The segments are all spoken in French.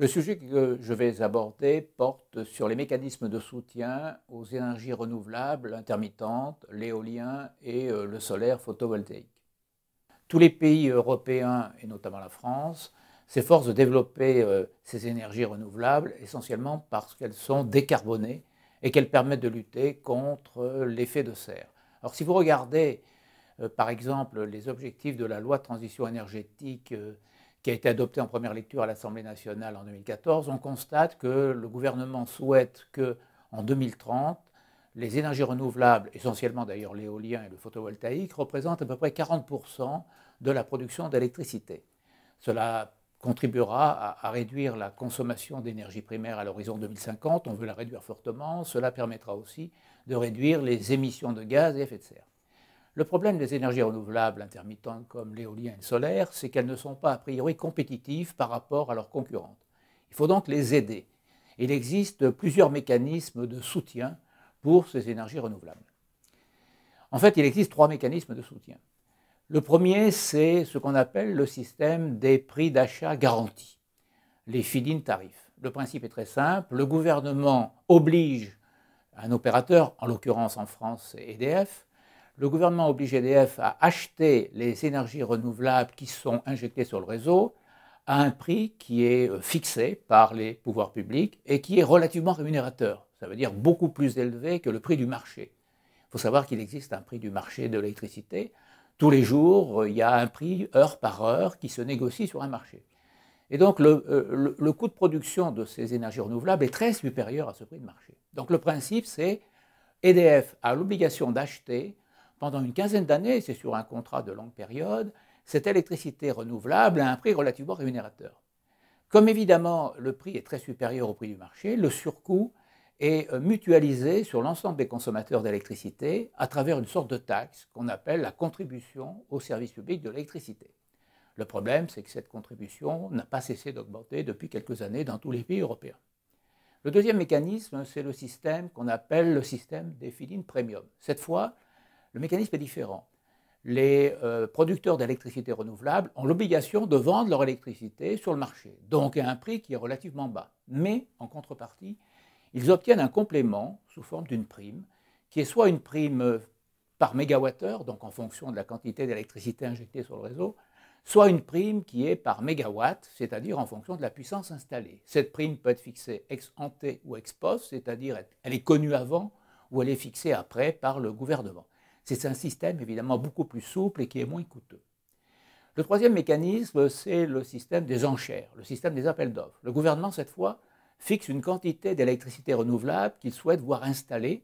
Le sujet que je vais aborder porte sur les mécanismes de soutien aux énergies renouvelables intermittentes, l'éolien et euh, le solaire photovoltaïque. Tous les pays européens, et notamment la France, s'efforcent de développer euh, ces énergies renouvelables essentiellement parce qu'elles sont décarbonées et qu'elles permettent de lutter contre l'effet de serre. Alors si vous regardez euh, par exemple les objectifs de la loi de transition énergétique qui a été adopté en première lecture à l'Assemblée nationale en 2014, on constate que le gouvernement souhaite que, en 2030, les énergies renouvelables, essentiellement d'ailleurs l'éolien et le photovoltaïque, représentent à peu près 40% de la production d'électricité. Cela contribuera à, réduire la consommation d'énergie primaire à l'horizon 2050. On veut la réduire fortement. Cela permettra aussi de réduire les émissions de gaz et effet de serre. Le problème des énergies renouvelables intermittentes comme l'éolien et le solaire, c'est qu'elles ne sont pas a priori compétitives par rapport à leurs concurrentes. Il faut donc les aider. Il existe plusieurs mécanismes de soutien pour ces énergies renouvelables. En fait, il existe trois mécanismes de soutien. Le premier, c'est ce qu'on appelle le système des prix d'achat garantis, les feed-in tarifs. Le principe est très simple, le gouvernement oblige un opérateur, en l'occurrence en France EDF, le gouvernement oblige EDF à acheter les énergies renouvelables qui sont injectées sur le réseau à un prix qui est euh, fixé par les pouvoirs publics et qui est relativement rémunérateur. Ça veut dire beaucoup plus élevé que le prix du marché. Il faut savoir qu'il existe un prix du marché de l'électricité. Tous les jours, euh, il y a un prix heure par heure qui se négocie sur un marché. Et donc euh, le, coût de production de ces énergies renouvelables est très supérieur à ce prix de marché. Donc le principe, c'est EDF a l'obligation d'acheter pendant une quinzaine d'années, c'est sur un contrat de longue période, cette électricité renouvelable a un prix relativement rémunérateur. Comme évidemment le prix est très supérieur au prix du marché, le surcoût est euh, mutualisé sur l'ensemble des consommateurs d'électricité à travers une sorte de taxe qu'on appelle la contribution au service public de l'électricité. Le problème, c'est que cette contribution n'a pas cessé d'augmenter depuis quelques années dans tous les pays européens. Le deuxième mécanisme, c'est le système qu'on appelle le système des feed premium. Cette fois, le mécanisme est différent. Les euh, producteurs d'électricité renouvelable ont l'obligation de vendre leur électricité sur le marché, donc à un prix qui est relativement bas. Mais en contrepartie, ils obtiennent un complément sous forme d'une prime, qui est soit une prime euh, par mégawattheure, donc en fonction de la quantité d'électricité injectée sur le réseau, soit une prime qui est par mégawatt, c'est-à-dire en fonction de la puissance installée. Cette prime peut être fixée ex ante ou ex post, c'est-à-dire elle est connue avant ou elle est fixée après par le gouvernement. C'est un système évidemment beaucoup plus souple et qui est moins coûteux. Le troisième mécanisme, c'est le système des enchères, le système des appels d'offres. Le gouvernement, cette fois, fixe une quantité d'électricité renouvelable qu'il souhaite voir installée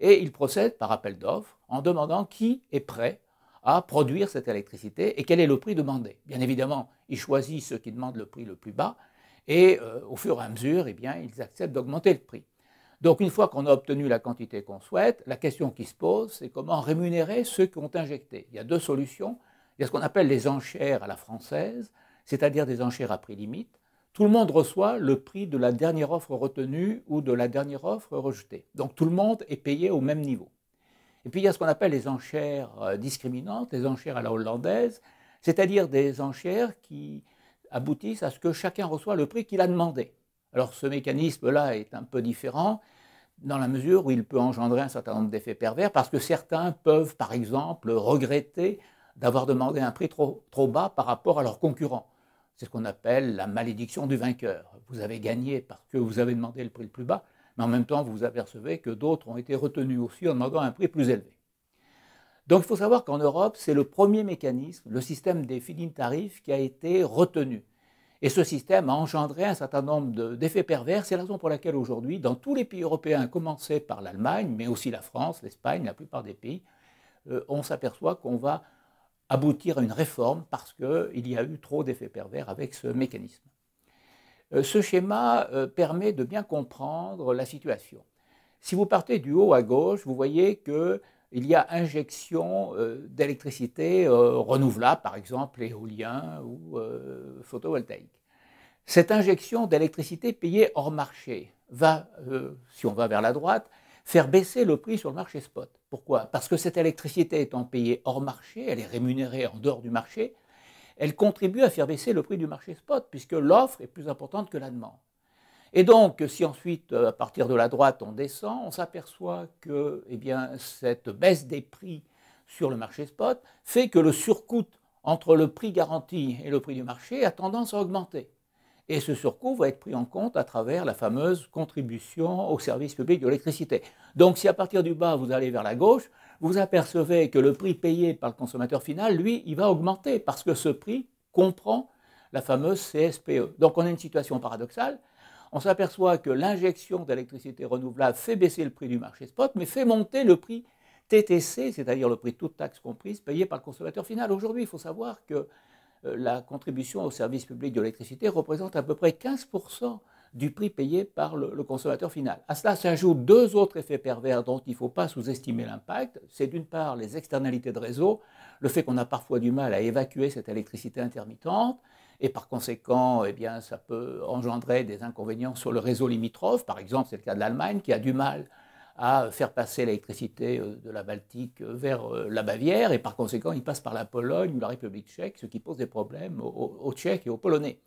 et il procède par appel d'offres en demandant qui est prêt à produire cette électricité et quel est le prix demandé. Bien évidemment, il choisit ceux qui demandent le prix le plus bas et euh, au fur et à mesure, eh bien, ils acceptent d'augmenter le prix. Donc une fois qu'on a obtenu la quantité qu'on souhaite, la question qui se pose, c'est comment rémunérer ceux qui ont injecté. Il y a deux solutions. Il y a ce qu'on appelle les enchères à la française, c'est-à-dire des enchères à prix limite. Tout le monde reçoit le prix de la dernière offre retenue ou de la dernière offre rejetée. Donc tout le monde est payé au même niveau. Et puis il y a ce qu'on appelle les enchères euh, discriminantes, les enchères à la hollandaise, c'est-à-dire des enchères qui aboutissent à ce que chacun reçoit le prix qu'il a demandé. Alors ce mécanisme-là est un peu différent dans la mesure où il peut engendrer un certain nombre d'effets pervers, parce que certains peuvent, par exemple, regretter d'avoir demandé un prix trop, bas par rapport à leurs concurrents. C'est ce qu'on appelle la malédiction du vainqueur. Vous avez gagné parce que vous avez demandé le prix le plus bas, mais en même temps, vous vous apercevez que d'autres ont été retenus aussi en demandant un prix plus élevé. Donc il faut savoir qu'en Europe, c'est le premier mécanisme, le système des feed-in tarifs, qui a été retenu. Et ce système a engendré un certain nombre d'effets pervers. C'est la raison pour laquelle aujourd'hui, dans tous les pays européens, à commencer par l'Allemagne, mais aussi la France, l'Espagne, la plupart des pays, euh, on s'aperçoit qu'on va aboutir à une réforme parce qu'il y a eu trop d'effets pervers avec ce mécanisme. Euh, ce schéma euh, permet de bien comprendre la situation. Si vous partez du haut à gauche, vous voyez que il y a injection euh, d'électricité euh, renouvelable, par exemple éolien ou euh, photovoltaïque. Cette injection d'électricité payée hors marché va, si on va vers la droite, faire baisser le prix sur le marché spot. Pourquoi Parce que cette électricité étant payée hors marché, elle est rémunérée en dehors du marché, elle contribue à faire baisser le prix du marché spot, puisque l'offre est plus importante que la demande. Et donc, si ensuite, euh, à partir de la droite, on descend, on s'aperçoit que eh cette baisse des prix sur le marché spot fait que le surcoût entre le prix garanti et le prix du marché a tendance à augmenter. Et ce surcoût va être pris en compte à travers la fameuse contribution au service public de l'électricité. Donc si à partir du bas, vous allez vers la gauche, vous apercevez que le prix payé par le consommateur final, lui, il va augmenter parce que ce prix comprend la fameuse CSPE. Donc on a une situation paradoxale, on s'aperçoit que l'injection d'électricité renouvelable fait baisser le prix du marché spot, mais fait monter le prix TTC, c'est-à-dire le prix toute taxe comprise, payé par le consommateur final. Aujourd'hui, il faut savoir que euh, la contribution au service public de l'électricité représente à peu près 15% du prix payé par le, le, consommateur final. À cela s'ajoutent deux autres effets pervers dont il ne faut pas sous-estimer l'impact. C'est d'une part les externalités de réseau, le fait qu'on a parfois du mal à évacuer cette électricité intermittente, et par conséquent, eh bien, ça peut engendrer des inconvénients sur le réseau limitrophe. Par exemple, c'est le cas de l'Allemagne qui a du mal à faire passer l'électricité euh, de la Baltique euh, vers euh, la Bavière, et par conséquent, il passe par la Pologne ou la République tchèque, ce qui pose des problèmes aux, Tchèques et aux Polonais.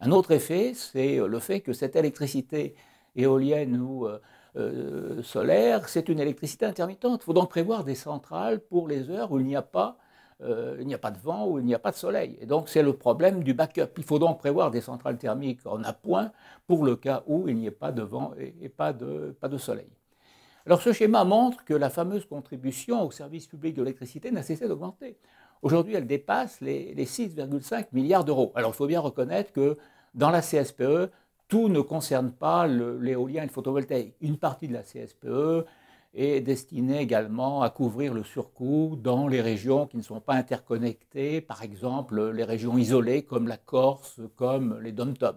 Un autre effet, c'est le fait que cette électricité éolienne ou solaire, c'est une électricité intermittente. Il faut donc prévoir des centrales pour les heures où il n'y a pas euh, il n'y a pas de vent ou il n'y a pas de soleil. Et donc c'est le problème du backup. Il faut donc prévoir des centrales thermiques en appoint pour le cas où il n'y ait pas de vent et, pas, de, pas de soleil. Alors ce schéma montre que la fameuse contribution au service public de l'électricité n'a cessé d'augmenter. Aujourd'hui, elle dépasse les, les 6,5 milliards d'euros. Alors il faut bien reconnaître que dans la CSPE, tout ne concerne pas l'éolien et le photovoltaïque. Une partie de la CSPE, est destiné également à couvrir le surcoût dans les régions qui ne sont pas interconnectées, par exemple les régions isolées comme la Corse, comme les dom-tom.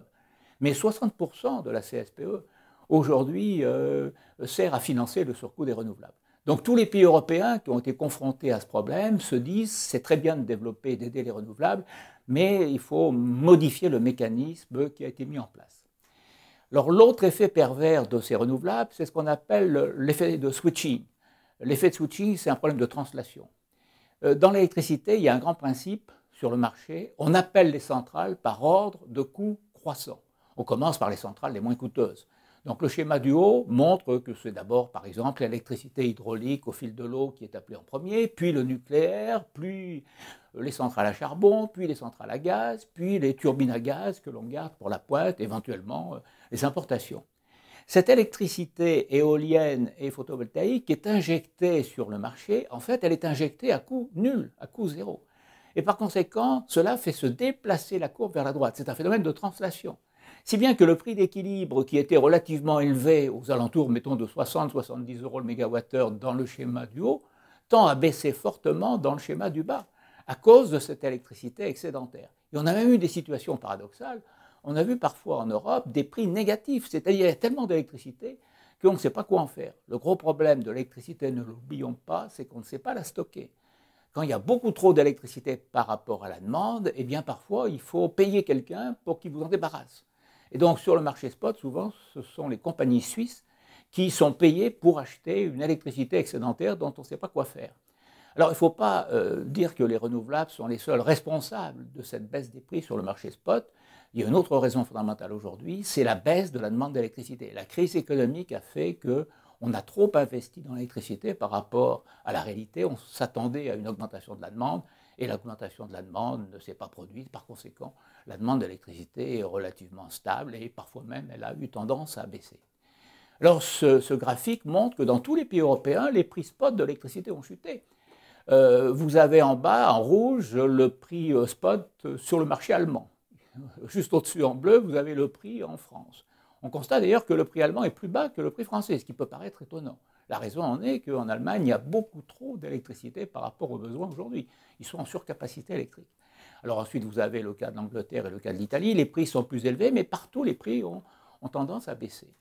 Mais 60% de la CSPE aujourd'hui euh, sert à financer le surcoût des renouvelables. Donc tous les pays européens qui ont été confrontés à ce problème se disent c'est très bien de développer et d'aider les renouvelables, mais il faut modifier le mécanisme qui a été mis en place. Alors l'autre effet pervers de ces renouvelables, c'est ce qu'on appelle l'effet de switching. L'effet de switching, c'est un problème de translation. Euh, dans l'électricité, il y a un grand principe sur le marché. On appelle les centrales par ordre de coût croissant. On commence par les centrales les moins coûteuses. Donc le schéma du haut montre que c'est d'abord, par exemple, l'électricité hydraulique au fil de l'eau qui est appelée en premier, puis le nucléaire, puis les centrales à charbon, puis les centrales à gaz, puis les turbines à gaz que l'on garde pour la pointe, éventuellement euh, les importations. Cette électricité éolienne et photovoltaïque est injectée sur le marché, en fait, elle est injectée à coût nul, à coût zéro. Et par conséquent, cela fait se déplacer la courbe vers la droite. C'est un phénomène de translation. Si bien que le prix d'équilibre qui était relativement élevé, aux alentours, mettons, de 60-70 euros le mégawattheure dans le schéma du haut, tend à baisser fortement dans le schéma du bas, à cause de cette électricité excédentaire. Et on a même eu des situations paradoxales. On a vu parfois en Europe des prix négatifs, c'est-à-dire il y a tellement d'électricité qu'on ne sait pas quoi en faire. Le gros problème de l'électricité, ne l'oublions pas, c'est qu'on ne sait pas la stocker. Quand il y a beaucoup trop d'électricité par rapport à la demande, eh bien parfois il faut payer quelqu'un pour qu'il vous en débarrasse. Et donc sur le marché spot, souvent, ce sont les compagnies suisses qui sont payées pour acheter une électricité excédentaire dont on ne sait pas quoi faire. Alors il ne faut pas euh, dire que les renouvelables sont les seuls responsables de cette baisse des prix sur le marché spot. Il y a une autre raison fondamentale aujourd'hui, c'est la baisse de la demande d'électricité. La crise économique a fait que on a trop investi dans l'électricité par rapport à la réalité. On s'attendait à une augmentation de la demande et l'augmentation de la demande ne s'est pas produite. Par conséquent, la demande d'électricité est relativement stable et parfois même elle a eu tendance à baisser. Alors ce, graphique montre que dans tous les pays européens, les prix spot d'électricité ont chuté. Euh, vous avez en bas, en rouge, le prix euh, spot sur le marché allemand. Juste au-dessus, en bleu, vous avez le prix en France. On constate d'ailleurs que le prix allemand est plus bas que le prix français, ce qui peut paraître étonnant. La raison en est qu'en Allemagne, il y a beaucoup trop d'électricité par rapport aux besoins aujourd'hui. Ils sont en surcapacité électrique. Alors ensuite, vous avez le cas de l'Angleterre et le cas de l'Italie. Les prix sont plus élevés, mais partout, les prix ont, tendance à baisser.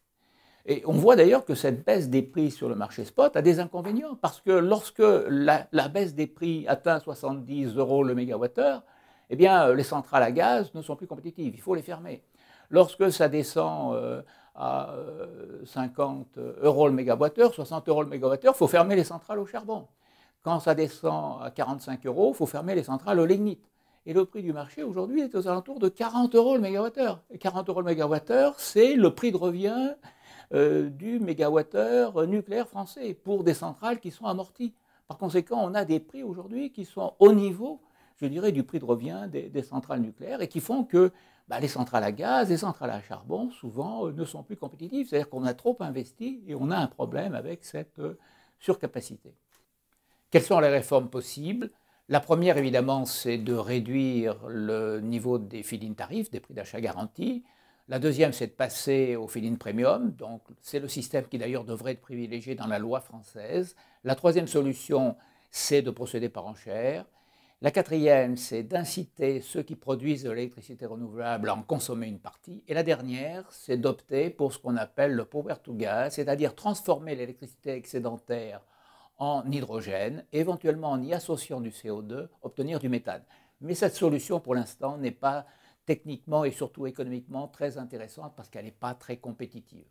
Et on voit d'ailleurs que cette baisse des prix sur le marché spot a des inconvénients, parce que lorsque la, baisse des prix atteint 70 euros le mégawattheure, eh bien, euh, les centrales à gaz ne sont plus compétitives, il faut les fermer. Lorsque ça descend euh, à 50 euh, euros le mégawattheure, 60 euros le mégawattheure, il faut fermer les centrales au charbon. Quand ça descend à 45 euros, il faut fermer les centrales au lignite. Et le prix du marché aujourd'hui est aux alentours de 40 euros le mégawattheure. Et 40 euros le mégawattheure, c'est le prix de revient euh, du mégawattheure nucléaire français pour des centrales qui sont amorties. Par conséquent, on a des prix aujourd'hui qui sont au niveau, je dirais, du prix de revient des centrales nucléaires et qui font que bah, les centrales à gaz, les centrales à charbon, souvent, euh, ne sont plus compétitives. C'est-à-dire qu'on a trop investi et on a un problème avec cette euh, surcapacité. Quelles sont les réformes possibles La première, évidemment, c'est de réduire le niveau des feed-in tarifs, des prix d'achat garantis. La deuxième, c'est de passer au feed-in premium. Donc, c'est le système qui, d'ailleurs, devrait être privilégié dans la loi française. La troisième solution, c'est de procéder par enchères. La quatrième, c'est d'inciter ceux qui produisent de l'électricité renouvelable à en consommer une partie. Et la dernière, c'est d'opter pour ce qu'on appelle le power to gas, c'est-à-dire transformer l'électricité excédentaire en hydrogène, éventuellement en y associant du CO2, obtenir du méthane. Mais cette solution, pour l'instant, n'est pas techniquement et surtout économiquement très intéressante parce qu'elle n'est pas très compétitive.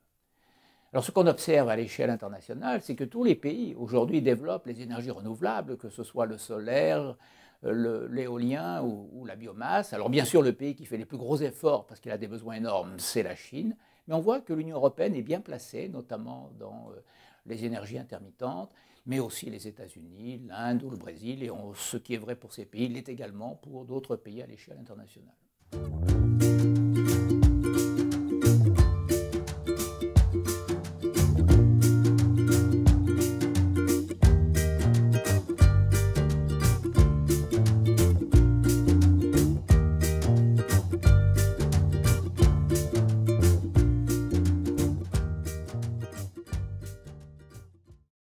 Alors ce qu'on observe à l'échelle internationale, c'est que tous les pays aujourd'hui développent les énergies renouvelables, que ce soit le solaire, euh, l'éolien ou, la biomasse. Alors bien sûr, le pays qui fait les plus gros efforts parce qu'il a des besoins énormes, c'est la Chine. Mais on voit que l'Union européenne est bien placée, notamment dans euh, les énergies intermittentes, mais aussi les États-Unis, l'Inde ou le Brésil. Et ce qui est vrai pour ces pays l'est également pour d'autres pays à l'échelle internationale.